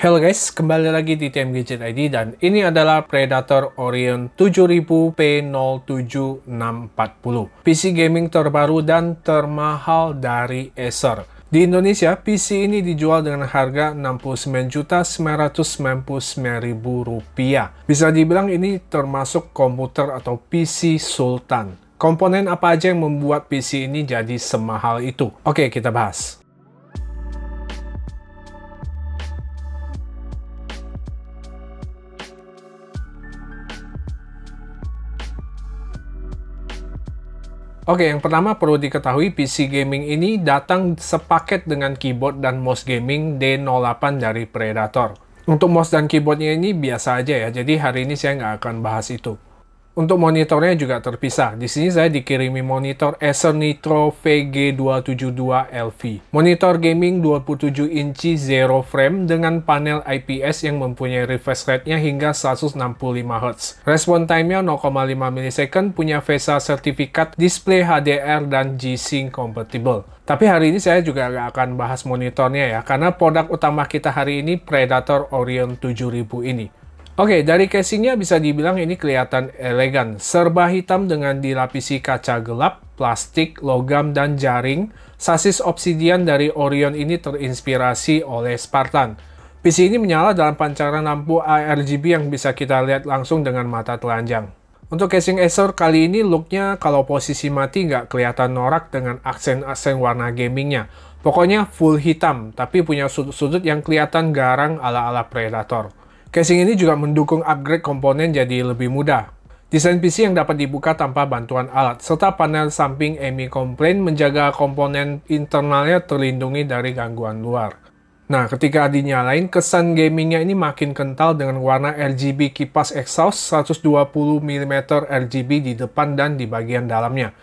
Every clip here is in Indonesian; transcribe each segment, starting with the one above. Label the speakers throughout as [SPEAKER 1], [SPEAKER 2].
[SPEAKER 1] Halo guys, kembali lagi di TM Gadget ID dan ini adalah Predator Orion 7000P07640. PC gaming terbaru dan termahal dari Acer. Di Indonesia, PC ini dijual dengan harga Rp69.999.000. Bisa dibilang ini termasuk komputer atau PC Sultan. Komponen apa aja yang membuat PC ini jadi semahal itu? Oke, kita bahas. Oke, yang pertama perlu diketahui PC gaming ini datang sepaket dengan keyboard dan mouse gaming D08 dari Predator. Untuk mouse dan keyboardnya ini biasa aja ya, jadi hari ini saya nggak akan bahas itu. Untuk monitornya juga terpisah. Di sini saya dikirimi monitor Acer Nitro VG272LV. Monitor gaming 27 inci zero frame dengan panel IPS yang mempunyai refresh rate-nya hingga 165Hz. Respon time-nya 0,5 ms punya VESA sertifikat display HDR dan G-Sync compatible. Tapi hari ini saya juga nggak akan bahas monitornya ya, karena produk utama kita hari ini Predator Orion 7000 ini. Oke, okay, dari casingnya bisa dibilang ini kelihatan elegan. Serba hitam dengan dilapisi kaca gelap, plastik, logam, dan jaring. Sasis obsidian dari Orion ini terinspirasi oleh Spartan. PC ini menyala dalam pancaran lampu ARGB yang bisa kita lihat langsung dengan mata telanjang. Untuk casing Acer kali ini looknya kalau posisi mati nggak kelihatan norak dengan aksen-aksen warna gamingnya. Pokoknya full hitam, tapi punya sudut-sudut yang kelihatan garang ala-ala Predator. Casing ini juga mendukung upgrade komponen jadi lebih mudah. Desain PC yang dapat dibuka tanpa bantuan alat, serta panel samping EMI Complain menjaga komponen internalnya terlindungi dari gangguan luar. Nah, ketika dinyalain, kesan gamingnya ini makin kental dengan warna RGB kipas exhaust 120mm RGB di depan dan di bagian dalamnya.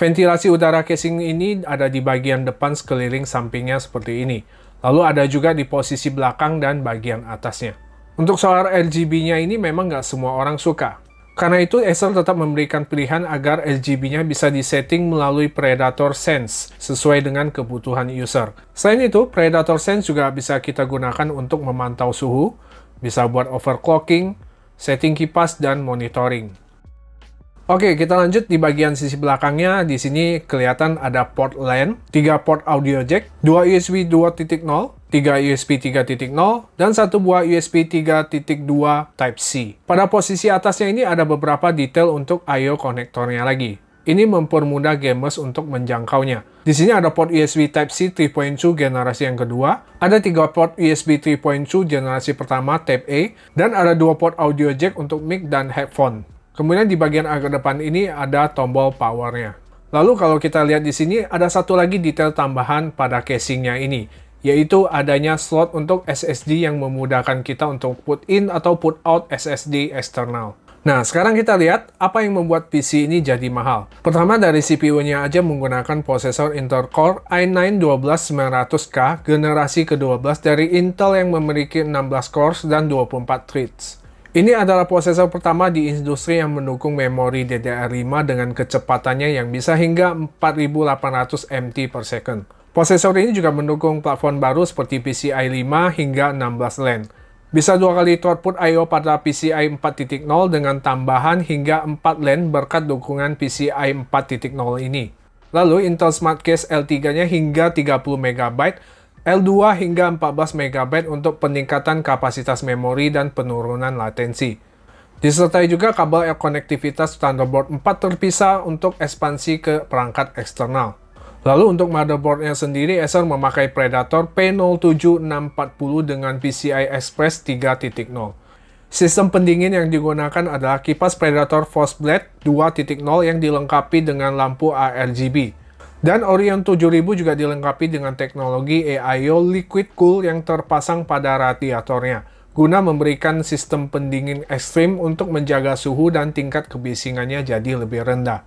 [SPEAKER 1] Ventilasi udara casing ini ada di bagian depan sekeliling sampingnya seperti ini. Lalu ada juga di posisi belakang dan bagian atasnya. Untuk solar RGB-nya ini memang nggak semua orang suka. Karena itu, Acer tetap memberikan pilihan agar RGB-nya bisa disetting melalui Predator Sense sesuai dengan kebutuhan user. Selain itu, Predator Sense juga bisa kita gunakan untuk memantau suhu, bisa buat overclocking, setting kipas, dan monitoring. Oke, kita lanjut di bagian sisi belakangnya. Di sini kelihatan ada port LAN, 3 port audio jack, 2 USB 2.0, 3 USB 3.0, dan satu buah USB 3.2 Type-C. Pada posisi atasnya ini ada beberapa detail untuk I.O. konektornya lagi. Ini mempermudah gamers untuk menjangkaunya. Di sini ada port USB Type-C 3.2 generasi yang kedua, ada tiga port USB 3.2 generasi pertama Type-A, dan ada dua port audio jack untuk mic dan headphone. Kemudian di bagian agak depan ini ada tombol powernya. Lalu kalau kita lihat di sini ada satu lagi detail tambahan pada casingnya ini, yaitu adanya slot untuk SSD yang memudahkan kita untuk put in atau put out SSD eksternal. Nah, sekarang kita lihat apa yang membuat PC ini jadi mahal. Pertama dari CPU-nya aja menggunakan prosesor Intel Core i9-12900K generasi ke-12 dari Intel yang memiliki 16 cores dan 24 threads. Ini adalah prosesor pertama di industri yang mendukung memori DDR5 dengan kecepatannya yang bisa hingga 4800 MT per second. Prosesor ini juga mendukung platform baru seperti PCI 5 hingga 16 LAN. E bisa dua kali throughput I.O. pada PCI 4.0 dengan tambahan hingga 4 LAN e berkat dukungan PCI 4.0 ini. Lalu Intel Smart Case L3-nya hingga 30 MB L2 hingga 14 MB untuk peningkatan kapasitas memori dan penurunan latensi. Disertai juga kabel konektivitas Thunderbolt 4 terpisah untuk ekspansi ke perangkat eksternal. Lalu untuk motherboardnya sendiri, Acer memakai Predator P07640 dengan PCI Express 3.0. Sistem pendingin yang digunakan adalah kipas Predator Force Blade 2.0 yang dilengkapi dengan lampu ARGB. Dan Orion 7000 juga dilengkapi dengan teknologi AIO Liquid Cool yang terpasang pada radiatornya, guna memberikan sistem pendingin ekstrim untuk menjaga suhu dan tingkat kebisingannya jadi lebih rendah.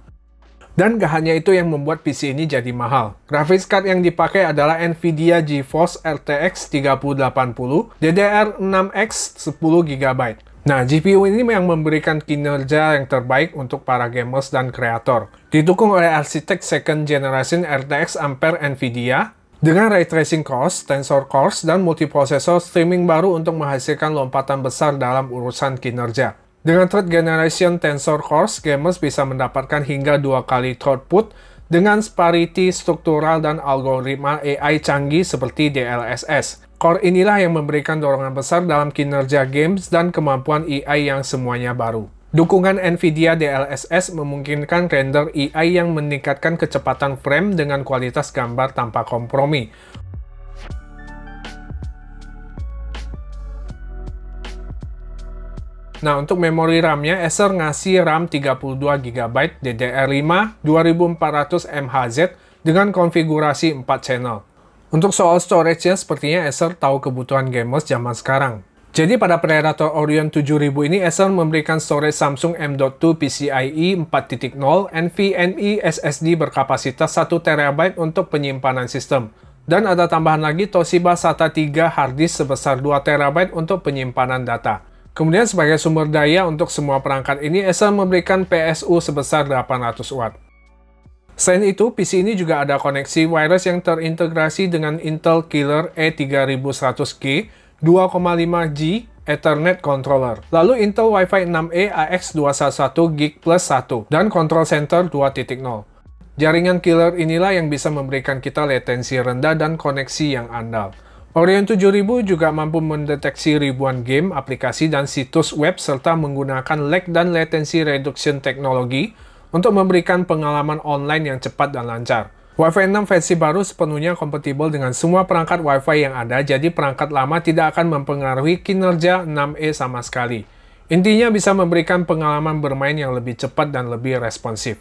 [SPEAKER 1] Dan gak hanya itu yang membuat PC ini jadi mahal. Grafis card yang dipakai adalah Nvidia GeForce RTX 3080 DDR6X 10GB Nah, GPU ini yang memberikan kinerja yang terbaik untuk para gamers dan kreator. Didukung oleh arsitek second generation RTX Ampere NVIDIA, dengan ray tracing cores, tensor cores, dan multiprosesor streaming baru untuk menghasilkan lompatan besar dalam urusan kinerja. Dengan third generation tensor cores, gamers bisa mendapatkan hingga dua kali throughput dengan sparity struktural dan algoritma AI canggih seperti DLSS. Core inilah yang memberikan dorongan besar dalam kinerja games dan kemampuan AI e yang semuanya baru. Dukungan NVIDIA DLSS memungkinkan render AI e yang meningkatkan kecepatan frame dengan kualitas gambar tanpa kompromi. Nah, untuk memori RAM-nya, Acer ngasih RAM 32GB DDR5 2400MHz dengan konfigurasi 4 channel. Untuk soal storage-nya, sepertinya Acer tahu kebutuhan gamers zaman sekarang. Jadi pada Predator Orion 7000 ini Acer memberikan storage Samsung M.2 PCIe 4.0 NVMe SSD berkapasitas 1 TB untuk penyimpanan sistem. Dan ada tambahan lagi Toshiba SATA 3 harddisk sebesar 2 TB untuk penyimpanan data. Kemudian sebagai sumber daya untuk semua perangkat ini Acer memberikan PSU sebesar 800 watt. Selain itu, PC ini juga ada koneksi wireless yang terintegrasi dengan Intel Killer E3100G 2,5G Ethernet controller. Lalu Intel Wi-Fi 6E AX211 Gig Plus 1 dan Control Center 2.0. Jaringan killer inilah yang bisa memberikan kita latensi rendah dan koneksi yang andal. Orion 7000 juga mampu mendeteksi ribuan game, aplikasi, dan situs web serta menggunakan lag dan latency reduction teknologi untuk memberikan pengalaman online yang cepat dan lancar. Wi-Fi 6 versi baru sepenuhnya kompatibel dengan semua perangkat Wi-Fi yang ada, jadi perangkat lama tidak akan mempengaruhi kinerja 6E sama sekali. Intinya bisa memberikan pengalaman bermain yang lebih cepat dan lebih responsif.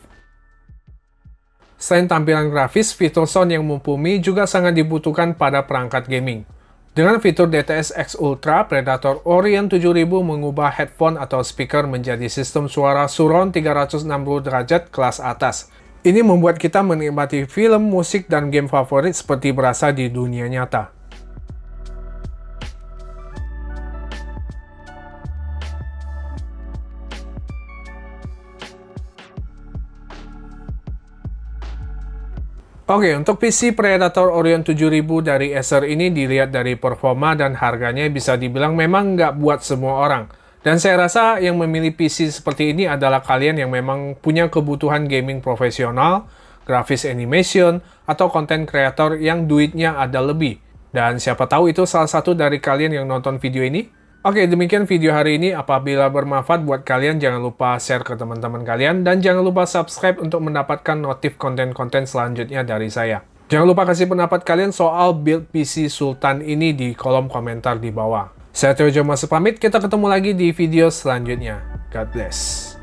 [SPEAKER 1] Selain tampilan grafis, fitur sound yang mumpuni juga sangat dibutuhkan pada perangkat gaming. Dengan fitur DTS:X Ultra, Predator Orient 7000 mengubah headphone atau speaker menjadi sistem suara surround 360 derajat kelas atas. Ini membuat kita menikmati film, musik, dan game favorit seperti berasa di dunia nyata. Oke, untuk PC Predator Orion 7000 dari Acer ini dilihat dari performa dan harganya bisa dibilang memang nggak buat semua orang. Dan saya rasa yang memilih PC seperti ini adalah kalian yang memang punya kebutuhan gaming profesional, grafis animation, atau konten kreator yang duitnya ada lebih. Dan siapa tahu itu salah satu dari kalian yang nonton video ini? Oke, demikian video hari ini. Apabila bermanfaat buat kalian, jangan lupa share ke teman-teman kalian. Dan jangan lupa subscribe untuk mendapatkan notif konten-konten selanjutnya dari saya. Jangan lupa kasih pendapat kalian soal build PC Sultan ini di kolom komentar di bawah. Saya Teo Mas pamit, kita ketemu lagi di video selanjutnya. God bless.